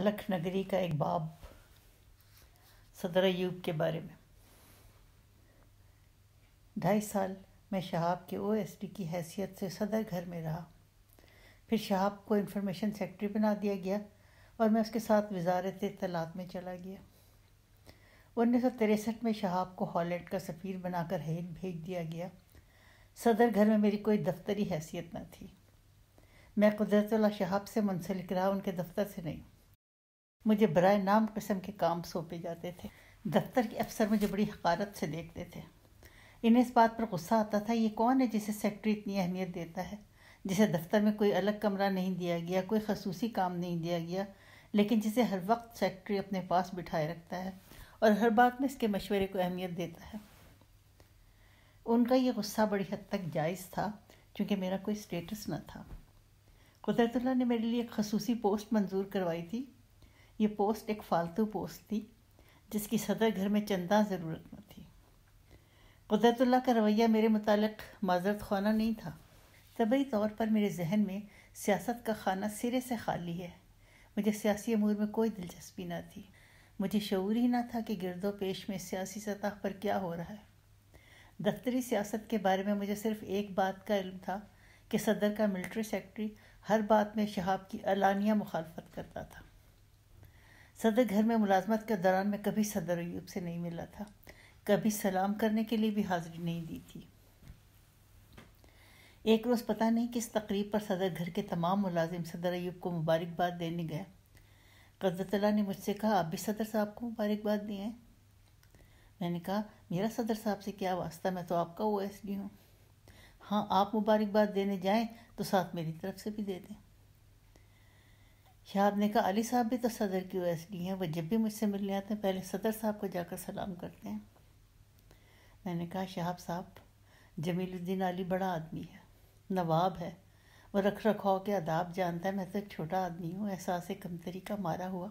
अलख नगरी का एक बाब सदर अयूब के बारे में ढाई साल मैं शहाब के ओएसडी की हैसियत से सदर घर में रहा फिर शहाब को इंफॉर्मेशन सेक्रेटरी बना दिया गया और मैं उसके साथ वजारत तलात में चला गया उन्नीस सौ तिरसठ में शहाब को हॉलैंड का सफ़ीर बनाकर हेग भेज दिया गया सदर घर में मेरी कोई दफ्तरी हैसियत न थी मैं क़ुदरत शहाब से मुंसलिक रहा उनके दफ्तर से नहीं मुझे बरए नाम किस्म के काम सौंपे जाते थे दफ्तर के अफसर मुझे बड़ी हकारत से देखते थे इन्हें इस बात पर गुस्सा आता था ये कौन है जिसे सेक्रेटरी इतनी अहमियत देता है जिसे दफ्तर में कोई अलग कमरा नहीं दिया गया कोई खसूसी काम नहीं दिया गया लेकिन जिसे हर वक्त सेक्रेटरी अपने पास बिठाए रखता है और हर बात में इसके मशवरे को अहमियत देता है उनका ये गुस्सा बड़ी हद तक जायज़ था क्योंकि मेरा कोई स्टेटस न था कुदरतल्ला ने मेरे लिए एक खसूसी पोस्ट मंजूर करवाई थी ये पोस्ट एक फालतू पोस्ट थी जिसकी सदर घर में चंदा ज़रूरत न थी कुदरतुल्ला का रवैया मेरे मुतालिक माजरत खाना नहीं था तबी तौर पर मेरे जहन में सियासत का खाना सिरे से खाली है मुझे सियासी अमूर में कोई दिलचस्पी ना थी मुझे शूर ही ना था कि गिरदो पेश में सियासी सतह पर क्या हो रहा है दफ्तरी सियासत के बारे में मुझे सिर्फ एक बात का इल्म था कि सदर का मिलिट्री सेक्रेटरी हर बात में शहाब की अलानिया मुखालफत करता था सदर घर में मुलाजमत के दौरान मैं कभी सदर अयूब से नहीं मिला था कभी सलाम करने के लिए भी हाजिरी नहीं दी थी एक रोज़ पता नहीं किस तकरीब पर सदर घर के तमाम मुलाजिम सदर अयूब को मुबारकबाद देने गया कदरतला ने मुझसे कहा आप भी सदर साहब को मुबारकबाद दिए हैं मैंने कहा मेरा सदर साहब से क्या वास्ता मैं तो आपका ओ एस डी हूँ हाँ आप मुबारकबाद देने जाएं तो साथ मेरी तरफ से भी दे दें शाह ने कहा अली साहब भी तो सदर की ओएसडी हैं वो जब भी मुझसे मिलने आते हैं पहले सदर साहब को जाकर सलाम करते हैं मैंने कहा शहाब साहब जमीलुद्दीन अली बड़ा आदमी है नवाब है वो रख रखाव के आदाब जानता है मैं तो एक छोटा आदमी हूँ एहसास कमतरी का मारा हुआ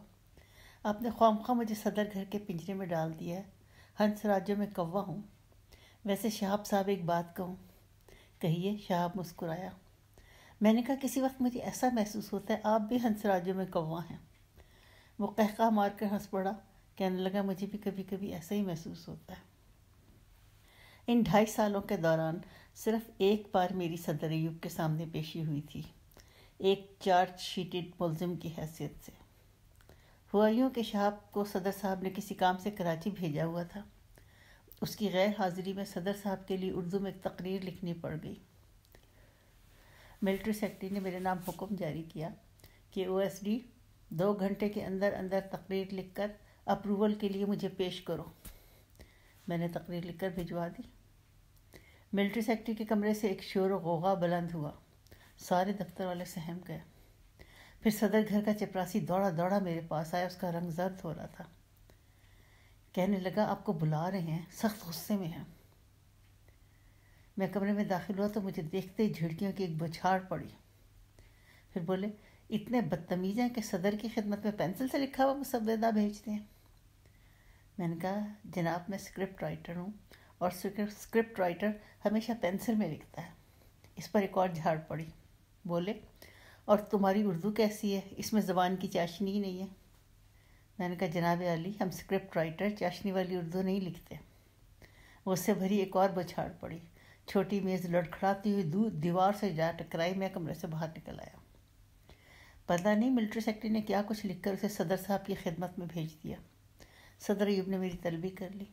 आपने ख्वाम खा मुझे सदर घर के पिंजरे में डाल दिया है हंस राज्यों में कौवा हूँ वैसे शहाब साहब एक बात कहूँ कहिए शहाब मुस्कुराया मैंने कहा किसी वक्त मुझे ऐसा महसूस होता है आप भी हंसराजों में कौवा हैं वो कहका मार कर हंस पड़ा कहने लगा मुझे भी कभी कभी ऐसा ही महसूस होता है इन ढाई सालों के दौरान सिर्फ एक बार मेरी सदर युग के सामने पेशी हुई थी एक चार्ज शीटेड मुलजिम की हैसियत से हुआ के कि शहाब को सदर साहब ने किसी काम से कराची भेजा हुआ था उसकी गैर हाजिरी में सदर साहब के लिए उर्दू में एक तकरीर लिखनी पड़ गई मिलिट्री सेक्रेटरी ने मेरे नाम हुक्म जारी किया कि ओ दो घंटे के अंदर अंदर तकरीर लिखकर अप्रूवल के लिए मुझे पेश करो मैंने तकरीर लिखकर भिजवा दी मिलिट्री सेक्रेटरी के कमरे से एक शोर गोगा बुलंद हुआ सारे दफ्तर वाले सहम गए फिर सदर घर का चपरासी दौड़ा दौड़ा मेरे पास आया उसका रंग जर्द हो रहा था कहने लगा आपको बुला रहे हैं सख्त गुस्से में हैं मैं कमरे में दाखिल हुआ तो मुझे देखते ही झिड़कियों की एक बौछार पड़ी फिर बोले इतने बदतमीज हैं कि सदर की खिदमत में पेंसिल से लिखा हुआ मुसवदा भेजते हैं मैंने कहा जनाब मैं स्क्रिप्ट राइटर हूँ और स्क्रिप्ट राइटर हमेशा पेंसिल में लिखता है इस पर एक और झाड़ पड़ी बोले और तुम्हारी उर्दू कैसी है इसमें ज़बान की चाशनी ही नहीं है मैंने कहा जनाब अली हम स्क्रिप्ट राइटर चाशनी वाली उर्दू नहीं लिखते उससे भरी एक और बछाड़ पड़ी छोटी मेज लड़खड़ाती हुई दूर दीवार से जा टकराई मैं कमरे से बाहर निकल आया पता नहीं मिलिट्री सेक्रेटरी ने क्या कुछ लिखकर उसे सदर साहब की खिदमत में भेज दिया सदर अयूब ने मेरी तलबी कर ली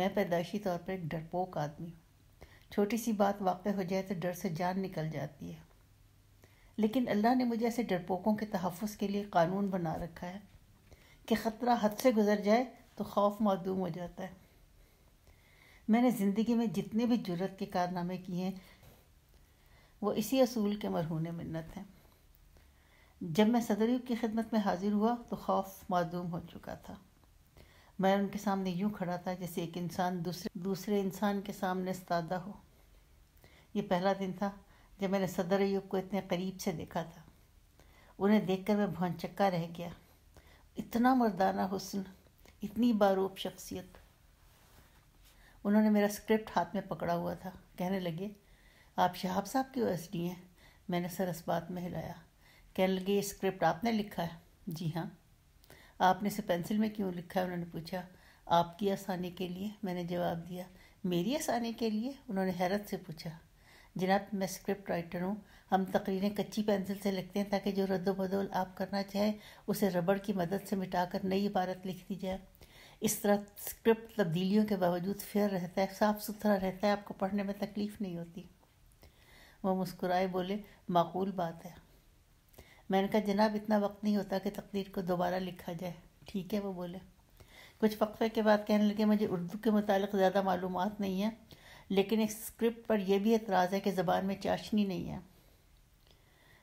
मैं पैदाइशी तौर पर एक डरपोक आदमी हूँ छोटी सी बात वाक़ हो जाए तो डर से जान निकल जाती है लेकिन अल्लाह ने मुझे ऐसे डरपोकों के तहफ़ के लिए कानून बना रखा है कि ख़तरा हद से गुज़र जाए तो खौफ मदूम हो जाता है मैंने ज़िंदगी में जितने भी जरूरत के कारनामे किए हैं वो इसी असूल के मरहून मन्नत हैं जब मैं सदरयुग की खिदमत में हाजिर हुआ तो खौफ मदूम हो चुका था मैं उनके सामने यूँ खड़ा था जैसे एक इंसान दूसरे दूसरे इंसान के सामने सतादा हो ये पहला दिन था जब मैंने सदर युग को इतने करीब से देखा था उन्हें देखकर मैं भौचक्का रह गया इतना मर्दाना हुस्न इतनी बारूब शख्सियत उन्होंने मेरा स्क्रिप्ट हाथ में पकड़ा हुआ था कहने लगे आप शहाब साहब के डी हैं मैंने सर इस बात में हिलाया कहने लगे ये स्क्रिप्ट आपने लिखा है जी हाँ आपने इसे पेंसिल में क्यों लिखा है उन्होंने पूछा आपकी आसानी के लिए मैंने जवाब दिया मेरी आसानी के लिए उन्होंने हैरत से पूछा जनाब मैं स्क्रिप्ट राइटर हूँ हम तकरीरें कच्ची पेंसिल से लिखते हैं ताकि जो रद्द बदल आप करना चाहें उसे रबड़ की मदद से मिटाकर नई इबारत लिख दी जाए इस तरह स्क्रिप्ट तब्दीलियों के बावजूद फेयर रहता है साफ़ सुथरा रहता है आपको पढ़ने में तकलीफ़ नहीं होती वो मुस्कुराए बोले माकूल बात है मैंने कहा जनाब इतना वक्त नहीं होता कि तकदीर को दोबारा लिखा जाए ठीक है वो बोले कुछ वक्फे के बाद कहने लगे मुझे उर्दू के मुतालिक ज़्यादा मालूम नहीं है लेकिन इस स्क्रिप्ट पर यह भी एतराज़ है कि ज़बान में चाशनी नहीं है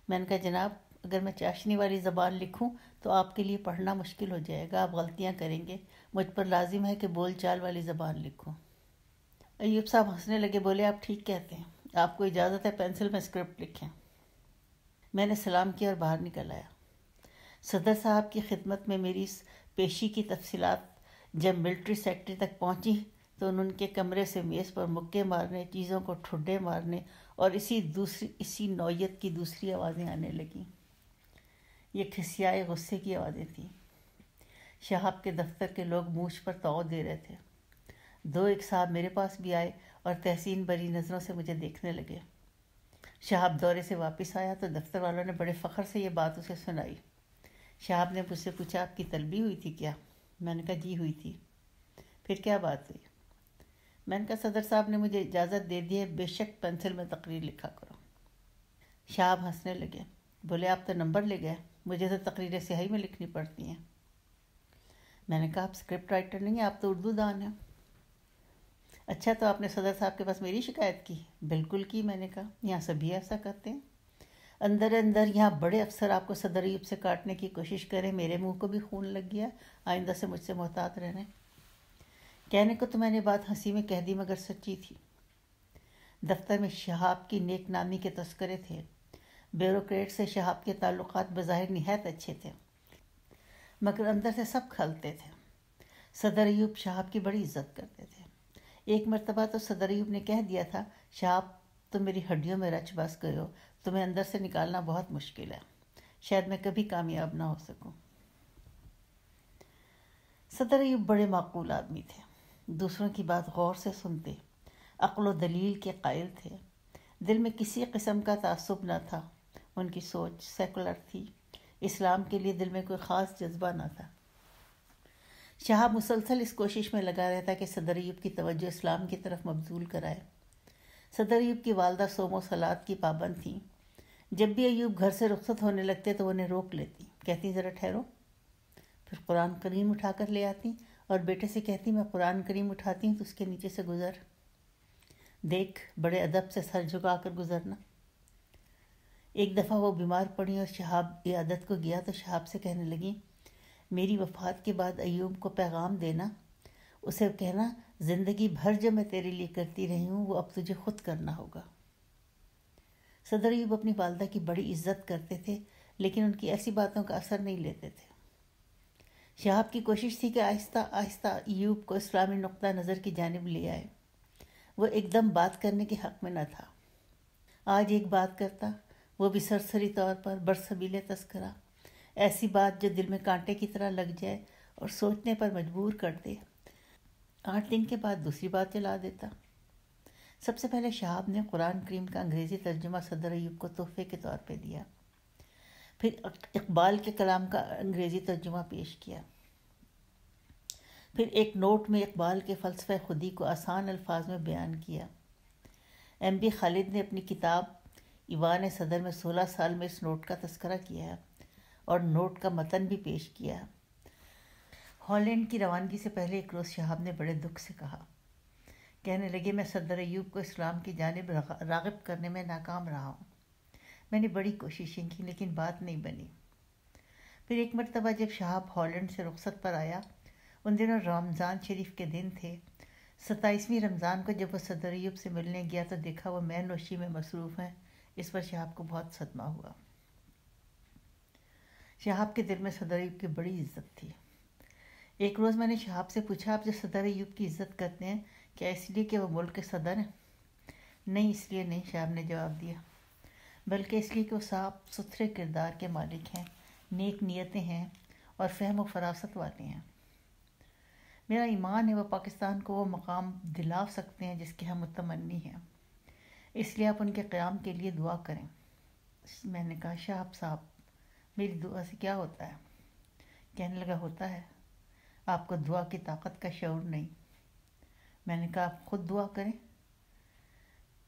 मैंने कहा जनाब अगर मैं चाशनी वाली ज़बान लिखूँ तो आपके लिए पढ़ना मुश्किल हो जाएगा आप गलतियाँ करेंगे मुझ पर लाजिम है कि बोल चाल वाली ज़बान लिखो अयूब साहब हंसने लगे बोले आप ठीक कहते हैं आपको इजाज़त है पेंसिल में स्क्रिप्ट लिखें मैंने सलाम किया और बाहर निकल आया सदर साहब की खिदमत में मेरी इस पेशी की तफसीत जब मिल्ट्री सेक्टर तक पहुँची तो उनके कमरे से मेज़ पर मुक्के मारने चीज़ों को ठुड्डे मारने और इसी दूसरी इसी नौीयत की दूसरी आवाज़ें आने लगीं ये खिसियाए गुस्से की आवाज़ें थीं शहाब के दफ्तर के लोग मूछ पर तो दे रहे थे दो एक साहब मेरे पास भी आए और तहसीन भरी नज़रों से मुझे देखने लगे शहाब दौरे से वापस आया तो दफ्तर वालों ने बड़े फ़ख्र से ये बात उसे सुनाई शहाब ने मुझसे पूछा आपकी तलबी हुई थी क्या मैंने कहा जी हुई थी फिर क्या बात हुई मैंने कहा सदर साहब ने मुझे इजाज़त दे दी है बेशक पेंसिल में तकरीर लिखा करो शहाब हंसने लगे बोले आप तो नंबर ले गए मुझे तो तकरीर स्याही में लिखनी पड़ती हैं मैंने कहा आप स्क्रिप्ट राइटर नहीं हैं आप तो उर्दू दान हैं अच्छा तो आपने सदर साहब के पास मेरी शिकायत की बिल्कुल की मैंने कहा यहाँ सभी ऐसा करते हैं अंदर अंदर यहाँ बड़े अफसर आपको सदरीब से काटने की कोशिश करें मेरे मुंह को भी खून लग गया आइंदा से मुझसे मोहतात रहने कहने को तो मैंने बात हंसी में कह दी मगर सच्ची थी दफ्तर में शहाब की नेक नामी के तस्करे थे ब्यूरोट से शहाब के ताल्लुक बज़ाहिर नहायत अच्छे थे मगर अंदर से सब खलते थे सदर अयूब शहाब की बड़ी इज्जत करते थे एक मरतबा तो सदर ऐब ने कह दिया था शहाब तुम मेरी हड्डियों में रच बस गए हो तुम्हें अंदर से निकालना बहुत मुश्किल है शायद मैं कभी कामयाब ना हो सकूँ सदर अयूब बड़े मकूल आदमी थे दूसरों की बात गौर से सुनते अक्ल दलील के कायल थे दिल में किसी किस्म का तसब न था उनकी सोच सेकुलर थी इस्लाम के लिए दिल में कोई ख़ास जज्बा ना था शाह मुसलसल इस कोशिश में लगा रहता कि सदर यूब की तवज्जो इस्लाम की तरफ मबजूल कराए सदर अयूब की वालदा सोमो सलाद की पाबंद थी जब भी अयूब घर से रुखसत होने लगते तो उन्हें रोक लेती कहती ज़रा ठहरो फिर कुरान करीम उठा कर ले आती और बेटे से कहती मैं कुरान करीम उठाती हूँ तो उसके नीचे से गुज़र देख बड़े अदब से सर झुका कर गुज़रना एक दफ़ा वो बीमार पड़ी और शहाब यादत को गया तो शहाब से कहने लगी मेरी वफात के बाद अयूब को पैगाम देना उसे कहना ज़िंदगी भर जो मैं तेरे लिए करती रही हूँ वो अब तुझे खुद करना होगा सदर अयूब अपनी वालदा की बड़ी इज्जत करते थे लेकिन उनकी ऐसी बातों का असर नहीं लेते थे शहाब की कोशिश थी कि आहिस्ता आहिस्ता अयूब को इस्लामी नुक़ नज़र की जानब ले आए वो एकदम बात करने के हक़ में न था आज एक बात करता वो भी सरसरी तौर पर बरसबीले तस्करा ऐसी बात जो दिल में कांटे की तरह लग जाए और सोचने पर मजबूर कर दे आठ दिन के बाद दूसरी बात चला देता सबसे पहले शहाब ने कुरान करीम का अंग्रेज़ी तर्जुमा सदर अयूब को तोहफे के तौर पे दिया फिर इकबाल के कलाम का अंग्रेज़ी तर्जुमा पेश किया फिर एक नोट में इकबाल के फ़लसफ़ खुदी को आसान अल्फाज में बयान किया एम बी खालिद ने अपनी किताब इवा ने सदर में सोलह साल में इस नोट का तस्करा किया और नोट का मतन भी पेश किया हॉलैंड की रवानगी से पहले एक रोज़ शहाब ने बड़े दुख से कहा कहने लगे मैं सदर ऐब को इस्लाम की जानब रागब करने में नाकाम रहा हूँ मैंने बड़ी कोशिशें की लेकिन बात नहीं बनी फिर एक मरतबा जब शहाब हॉलैंड से रुखसत पर आया उन दिनों रमज़ान शरीफ के दिन थे सत्ताईसवीं रमज़ान को जब वह सदर ऐब से मिलने गया तो देखा वह मैं नोशी में मसरूफ़ हैं इस पर शहाब को बहुत सदमा हुआ शहाब के दिल में सदर अयूब की बड़ी इज्जत थी एक रोज़ मैंने शहाब से पूछा आप जो सदर अयूब की इज्जत करते हैं क्या इसलिए कि वो मुल्क के सदर हैं नहीं इसलिए नहीं शहाब ने जवाब दिया बल्कि इसलिए कि वो साफ सुथरे किरदार के मालिक हैं नेक नीयतें हैं और फहम व फरासत वाले हैं मेरा ईमान है वह पाकिस्तान को वो मकाम दिला सकते हैं जिसके हम मुतमनी हैं इसलिए आप उनके क़्याम के लिए दुआ करें मैंने कहा शाह साहब मेरी दुआ से क्या होता है कहने लगा होता है आपको दुआ की ताकत का शौर नहीं मैंने कहा आप ख़ुद दुआ करें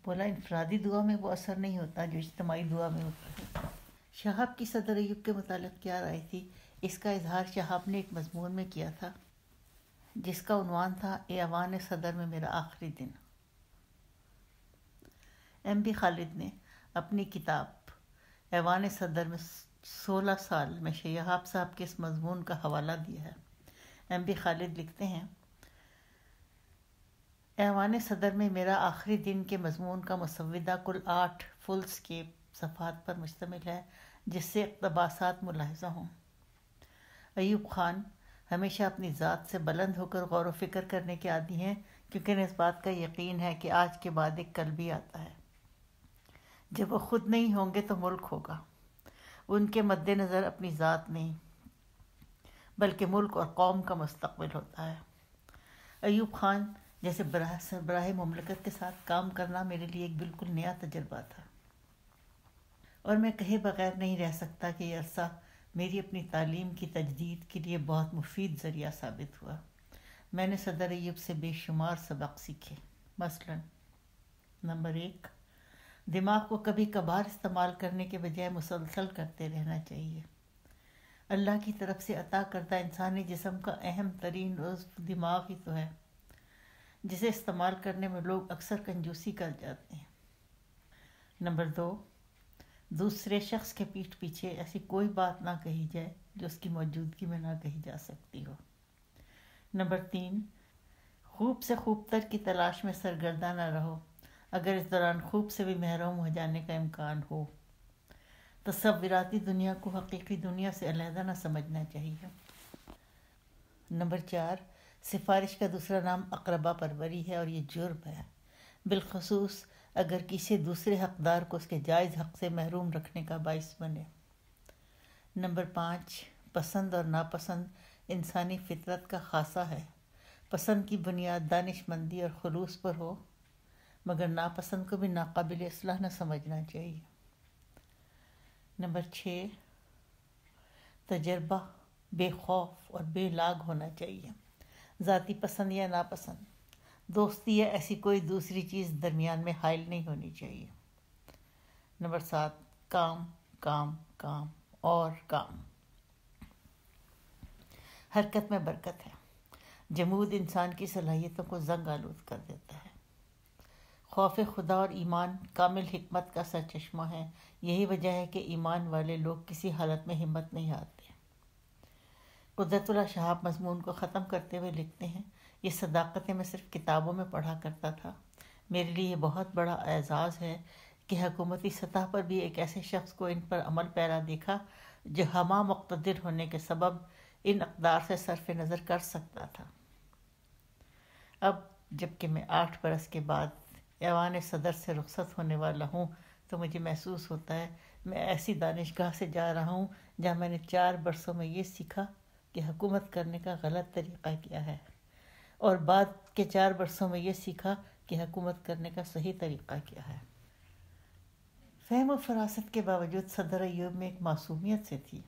बोला इनफरादी दुआ में वो असर नहीं होता जो इज्तमाही दुआ में होता है शहाब की सदर युग के मतलब क्या राय थी इसका इजहार शहाब ने एक मजमून में किया था जिसका उनवान था एवान सदर में मेरा आखिरी दिन एम बी खालिद ने अपनी किताब ऐवान सदर में सोलह साल में शहब साहब के इस मजमून का हवाला दिया है एम बी खालिद लिखते हैं ऐवान सदर में मेरा आखिरी दिन के मजमून का मसविदा कुल आठ फुल्स के सफ़ात पर मुश्तमिल है जिससे इकतबासात मुलाहजा हों अयूब खान हमेशा अपनी ज़ात से बुलंद होकर गौर व फिक्र करने के आदि हैं क्योंकि इस बात का यकीन है कि आज के बाद एक कल भी आता है जब वो खुद नहीं होंगे तो मुल्क होगा उनके मद्देनज़र अपनी ज़ात नहीं बल्कि मुल्क और कौम का मुस्तबिल होता है अयूब खान जैसे बरह सरबराह ममलकत के साथ काम करना मेरे लिए एक बिल्कुल नया तजर्बा था और मैं कहे बगैर नहीं रह सकता कि यह अरसा मेरी अपनी तालीम की तजदीद के लिए बहुत मुफीद ज़रिया साबित हुआ मैंने सदर अयूब से बेशुमार सबक सीखे मसलन नंबर एक दिमाग को कभी कभार इस्तेमाल करने के बजाय मुसलसल करते रहना चाहिए अल्लाह की तरफ से अता करता इंसानी जिसम का अहम तरीन दिमाग ही तो है जिसे इस्तेमाल करने में लोग अक्सर कंजूसी कर जाते हैं नंबर दो दूसरे शख्स के पीठ पीछे ऐसी कोई बात ना कही जाए जो उसकी मौजूदगी में ना कही जा सकती हो नंबर तीन खूब से खूब तर की तलाश में सरगर्दा ना रहो अगर इस दौरान खूब से भी महरूम हो जाने का इम्कान हो तो विराती दुनिया को हकीकी दुनिया से अलहदा ना समझना चाहिए नंबर चार सिफारिश का दूसरा नाम अकरबा परवरी है और ये जुर्म है बिलखसूस अगर किसी दूसरे हकदार को उसके जायज़ हक़ से महरूम रखने का बाइस बने नंबर पाँच पसंद और नापसंद इंसानी फितरत का खासा है पसंद की बुनियाद दानिशमंदी और खलूस पर हो मगर नापसंद को भी नाकबिल असलाह न समझना चाहिए नंबर छः तजर्बा बेखौफ और बेलाग होना चाहिए ज़ाती पसंद या नापसंद दोस्ती या ऐसी कोई दूसरी चीज़ दरमियान में हायल नहीं होनी चाहिए नंबर सात काम काम काम और काम हरकत में बरकत है जमूद इंसान की सलाहियतों को जंग आलूद कर देता है खौफ खुदा और ईमान कामिल हमत का सर चश्मा है यही वजह है कि ईमान वाले लोग किसी हालत में हिम्मत नहीं हारते कुदरतुल्ला शहाब मजमून को ख़त्म करते हुए लिखते हैं ये सदाकतें मैं सिर्फ किताबों में पढ़ा करता था मेरे लिए बहुत बड़ा एजाज़ है कि हकूमती सतह पर भी एक ऐसे शख्स को इन पर अमल पैरा देखा जो हमा मुक्तदिर होने के सबब इन अकदार से सरफ नज़र कर सकता था अब जबकि मैं आठ बरस के बाद ऐवान सदर से रुखसत होने वाला हूँ तो मुझे महसूस होता है मैं ऐसी दानिशगाह से जा रहा हूँ जहाँ मैंने चार बरसों में ये सीखा कि हुकूमत करने का गलत तरीक़ा क्या है और बाद के चार बरसों में ये सीखा कि हुकूमत करने का सही तरीक़ा क्या है फहम और फरासत के बावजूद सदर अयूब में एक मासूमियत से थी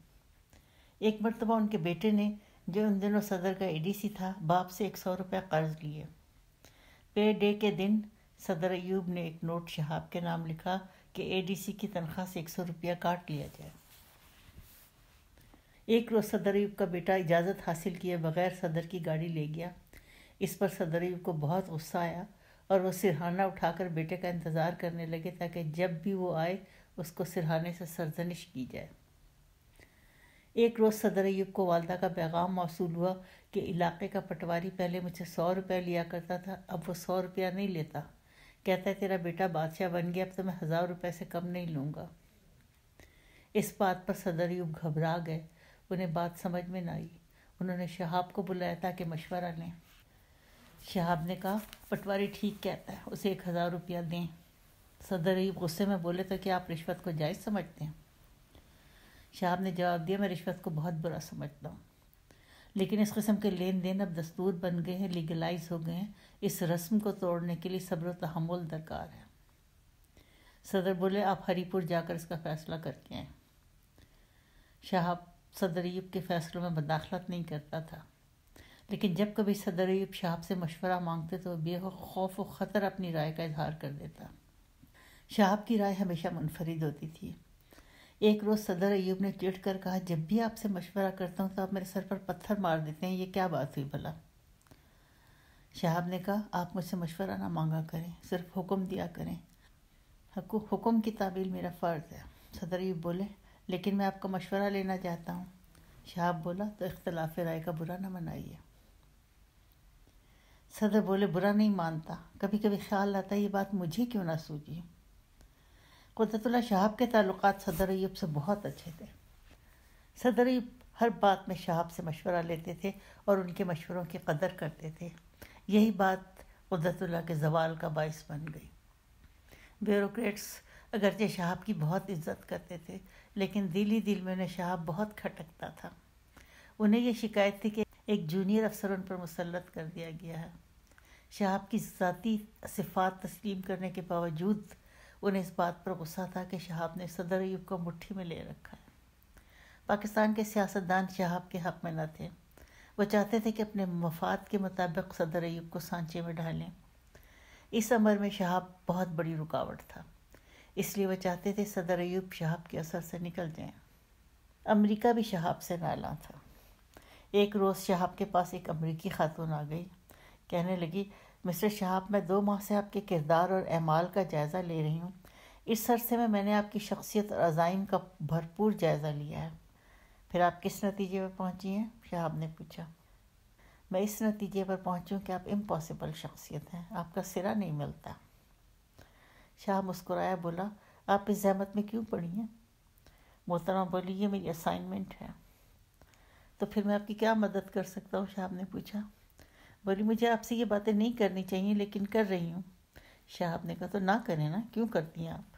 एक मरतबा उनके बेटे ने जो उन दिनों सदर का एडीसी था बाप से एक सौ रुपये कर्ज लिए पे डे के दिन सदर अयूब ने एक नोट शहाब के नाम लिखा कि एडीसी की तनख्वाह से एक सौ रुपया काट लिया जाए एक रोज़ सदर अयूब का बेटा इजाज़त हासिल किए बगैर सदर की गाड़ी ले गया इस पर सदर अयूब को बहुत गुस्सा आया और वह सिरहाना उठाकर बेटे का इंतज़ार करने लगे ताकि जब भी वो आए उसको सिरहाने से सरजनिश की जाए एक रोज़ सदर अयूब को वालदा का पैगाम मौसू हुआ कि इलाके का पटवारी पहले मुझे सौ रुपया लिया करता था अब वो सौ रुपया नहीं लेता कहता है तेरा बेटा बादशाह बन गया अब तो मैं हज़ार रुपए से कम नहीं लूँगा इस बात पर सदर यूब घबरा गए उन्हें बात समझ में ना आई उन्होंने शहाब को बुलाया ताकि मशवरा लें शहाब ने कहा पटवारी ठीक कहता है उसे एक हज़ार रुपया दें सदर यूब गुस्से में बोले तो क्या आप रिश्वत को जायज़ समझते हैं शहाब ने जवाब दिया मैं रिश्वत को बहुत बुरा समझता हूँ लेकिन इस कस्म के लेन देन अब दस्तूर बन गए हैं लीगलाइज हो गए हैं इस रस्म को तोड़ने के लिए सब्र तहमुल दरकार है सदर बोले आप हरीपुर जाकर इसका फ़ैसला करके आए शहाब सदर यूब के फ़ैसलों में मदाखलत नहीं करता था लेकिन जब कभी सदर यूब शहाब से मशवरा मांगते तो बेहद खौफ व ख़तर अपनी राय का इजहार कर देता शहाब की राय हमेशा मुनफरद होती थी एक रोज़ सदर अयूब ने ट्वीट कर कहा जब भी आपसे मशवरा करता हूँ तो आप मेरे सर पर पत्थर मार देते हैं ये क्या बात हुई भला शहाब ने कहा आप मुझसे मशवरा ना मांगा करें सिर्फ हुक्म दिया करें हुक्म की ताबील मेरा फ़र्ज़ है सदर अयूब बोले लेकिन मैं आपका मशवरा लेना चाहता हूँ शहाब बोला तो इख्तलाफ राय का बुरा ना मनाइए सदर बोले बुरा नहीं मानता कभी कभी ख्याल आता है ये बात मुझे क्यों ना सूझी कुदरतुल्ला शहाब के ताल्लुक सदर अयूब से बहुत अच्छे थे सदर अयूब हर बात में शहाब से मशवरा लेते थे और उनके मशवरों की कदर करते थे यही बात कुदरतुल्ला के जवाल का बायस बन गई ब्यूरोक्रेट्स अगरचे शहाब की बहुत इज्जत करते थे लेकिन दिल ही दिल में उन्हें शहाब बहुत खटकता था उन्हें यह शिकायत थी कि एक जूनियर अफसर उन पर मुसलत कर दिया गया है शहाब की ज़ाती सिफात तस्लीम करने के बावजूद उन्हें इस बात पर गुस्सा था कि शहाब ने सदर अयूब को मुट्ठी में ले रखा है पाकिस्तान के सियासतदान शहाब के हक में न थे वो चाहते थे कि अपने मफाद के मुताबिक सदर अयूब को सांचे में ढालें इस अमर में शहाब बहुत बड़ी रुकावट था इसलिए वह चाहते थे सदर अयूब शहाब के असर से निकल जाएं। अमेरिका भी शहाब से नाला था एक रोज़ शहाब के पास एक अमरीकी खातून आ गई कहने लगी मिस्टर शाह मैं दो माह से आपके किरदार और अमाल का जायज़ा ले रही हूँ इस अरसे में मैंने आपकी शख्सियत और अज़ाइम का भरपूर जायज़ा लिया है फिर आप किस नतीजे पर पहुँची हैं शहाब ने पूछा मैं इस नतीजे पर पहुँचूँ कि आप इम्पॉसिबल शख्सियत हैं आपका सिरा नहीं मिलता शाह मुस्कुराया बोला आप इस जहमत में क्यों पड़ी हैं मोहतरमा बोली ये मेरी असाइनमेंट है तो फिर मैं आपकी क्या मदद कर सकता हूँ शाह ने पूछा बोली मुझे आपसे ये बातें नहीं करनी चाहिए लेकिन कर रही हूँ शाहब ने कहा तो ना करें ना क्यों करती हैं आप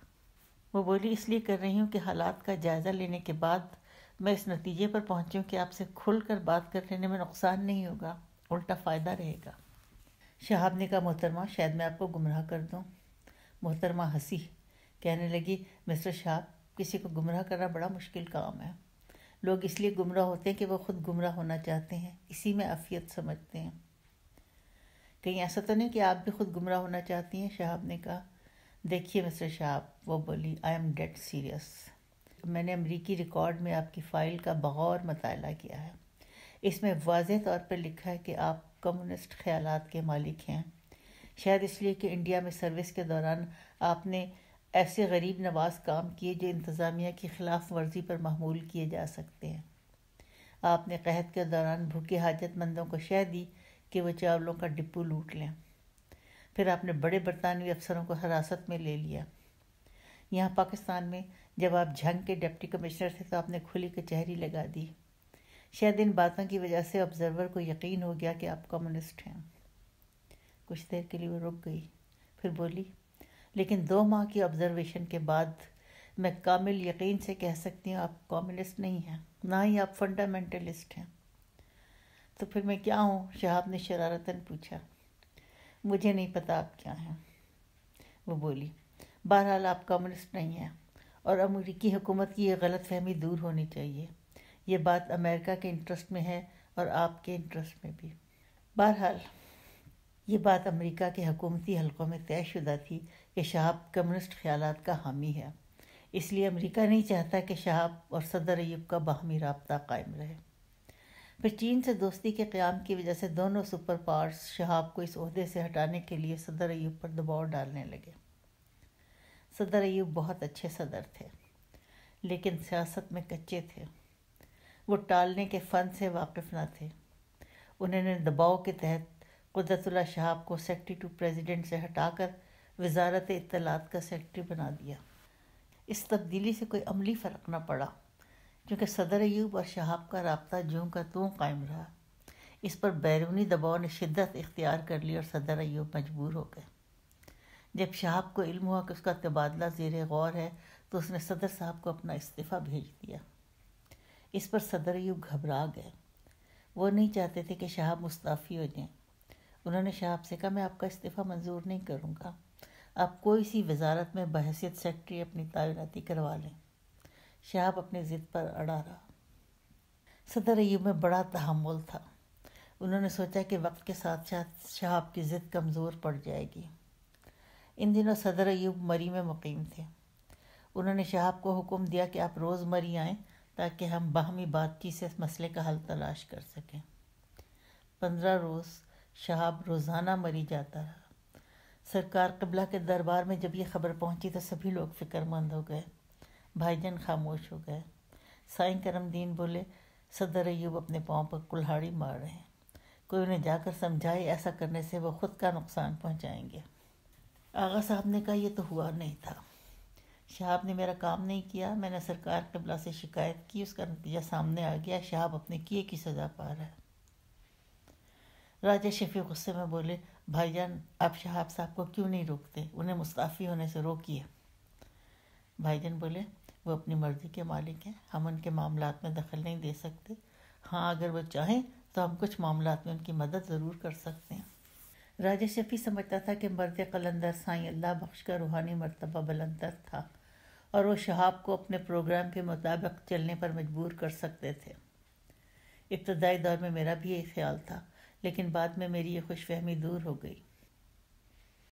वो बोली इसलिए कर रही हूँ कि हालात का जायज़ा लेने के बाद मैं इस नतीजे पर पहुँची हूँ कि आपसे खुल कर बात कर लेने में नुकसान नहीं होगा उल्टा फ़ायदा रहेगा शहाब ने कहा मोहतरमा शायद मैं आपको गुमराह कर दूँ मोहतरमा हंसी कहने लगी मिस्टर शाह किसी को गुमराह करना बड़ा मुश्किल काम है लोग इसलिए गुमराह होते हैं कि वो खुद गुमराह होना चाहते हैं इसी में अफियत समझते हैं कहीं ऐसा तो नहीं कि आप भी खुद गुमराह होना चाहती हैं शहाब ने कहा देखिए मिस्टर शहाब वो बोली आई एम डेट सीरियस मैंने अमरीकी रिकॉर्ड में आपकी फ़ाइल का बगौर मतलब किया है इसमें वाज तौर पर लिखा है कि आप कम्युनिस्ट ख्याल के मालिक हैं शायद इसलिए कि इंडिया में सर्विस के दौरान आपने ऐसे गरीब नवाज काम किए जो इंतज़ामिया की खिलाफ वर्जी पर ममूल किए जा सकते हैं आपने कहत के दौरान भूखे हाजतमंदों को शह दी कि वह चावलों का डिब्बू लूट लें फिर आपने बड़े बरतानवी अफसरों को हिरासत में ले लिया यहाँ पाकिस्तान में जब आप झंग के डिप्टी कमिश्नर थे तो आपने खुली कचहरी लगा दी शायद इन बातों की वजह से ऑब्ज़र्वर को यकीन हो गया कि आप कम्युनिस्ट हैं कुछ देर के लिए वो रुक गई फिर बोली लेकिन दो माह की ऑब्ज़र्वेशन के बाद मैं कामिल यकीन से कह सकती हूँ आप कम्युनिस्ट नहीं हैं ना ही आप फंडामेंटलिस्ट हैं तो फिर मैं क्या हूँ शहाब ने शरारतन पूछा मुझे नहीं पता आप क्या हैं वो बोली बहरहाल आप कम्युनिस्ट नहीं हैं और अमरीकी हुकूमत की यह गलत फहमी दूर होनी चाहिए ये बात अमेरिका के इंटरेस्ट में है और आपके इंटरेस्ट में भी बहरहाल ये बात अमेरिका के हकूमती हलकों में तयशुदा थी कि शहाब कम्युनिस्ट ख्याल का हामी है इसलिए अमेरिका नहीं चाहता कि शहाब और सदर अयूब का बाहमी रबता कायम रहे फिर चीन से दोस्ती के क़्याम की वजह से दोनों सुपर पावर्स शहाब को इस अहदे से हटाने के लिए सदर अयूब पर दबाव डालने लगे सदर ऐब बहुत अच्छे सदर थे लेकिन सियासत में कच्चे थे वो टालने के फ़न से वाकिफ ना थे उन्होंने दबाव के तहत कुदरतुल्ला शहाब को सेक्रेटरी टू प्रेजिडेंट से हटाकर वजारत इतलात का सेक्रेटरी बना दिया इस तब्दीली से कोई अमली फ़र्क ना पड़ा क्योंकि सदर अयूब और शहाब का रबता ज्यों का त्यों कायम रहा इस पर बैरूनी दबाव ने शिद्दत इख्तियार कर ली और सदर अयूब मजबूर हो गए जब शहाब को इल्म हुआ कि उसका तबादला जेर गौर है तो उसने सदर साहब को अपना इस्तीफ़ा भेज दिया इस पर सदर अयूब घबरा गए वो नहीं चाहते थे कि शहाब मुस्ताफ़ी हो जाएं उन्होंने शहाब से कहा मैं आपका इस्तीफ़ा मंजूर नहीं करूँगा आप कोई सी वजारत में बहसीत सेक्रेटरी अपनी तैनाती करवा लें शहाब अपनी ज़िद पर अड़ा रहा सदर अयूब में बड़ा तहमुल था उन्होंने सोचा कि वक्त के साथ साथ शहाब की ज़िद कमज़ोर पड़ जाएगी इन दिनों सदर अयूब मरी में मुकीम थे उन्होंने शहाब को हुक्म दिया कि आप रोज़ मरी आएँ ताकि हम बाहमी बातचीत से इस मसले का हल तलाश कर सकें पंद्रह रोज़ शहाब रोज़ाना मरी जाता रहा सरकार कबला के दरबार में जब यह खबर पहुंची तो सभी लोग फ़िक्रमंद हो गए भाईजान खामोश हो गए साईं करमदीन बोले सदर अयूब अपने पाँव पर कुल्हाड़ी मार रहे हैं कोई उन्हें जाकर समझाए ऐसा करने से वह खुद का नुकसान पहुंचाएंगे आगा साहब ने कहा यह तो हुआ नहीं था शहाब ने मेरा काम नहीं किया मैंने सरकार कबला से शिकायत की उसका नतीजा सामने आ गया शहाब अपने किए की सज़ा पा रहा है राजा शफी गुस्से में बोले भाईजान आप शहाब साहब को क्यों नहीं रोकते उन्हें मुस्ताफ़ी होने से रोकिए भाईजान बोले वो अपनी मर्ज़ी के मालिक हैं हम उनके मामला में दखल नहीं दे सकते हाँ अगर वो चाहें तो हम कुछ मामला में उनकी मदद ज़रूर कर सकते हैं राजा शफ़ी समझता था कि मर्द कलंदर साई अल्लाह बख्श का रूहानी मरतबा बलंदर था और वो शहाब को अपने प्रोग्राम के मुताबिक चलने पर मजबूर कर सकते थे इब्तदाई दौर में मेरा भी यही ख्याल था लेकिन बाद में मेरी ये खुशफहमी दूर हो गई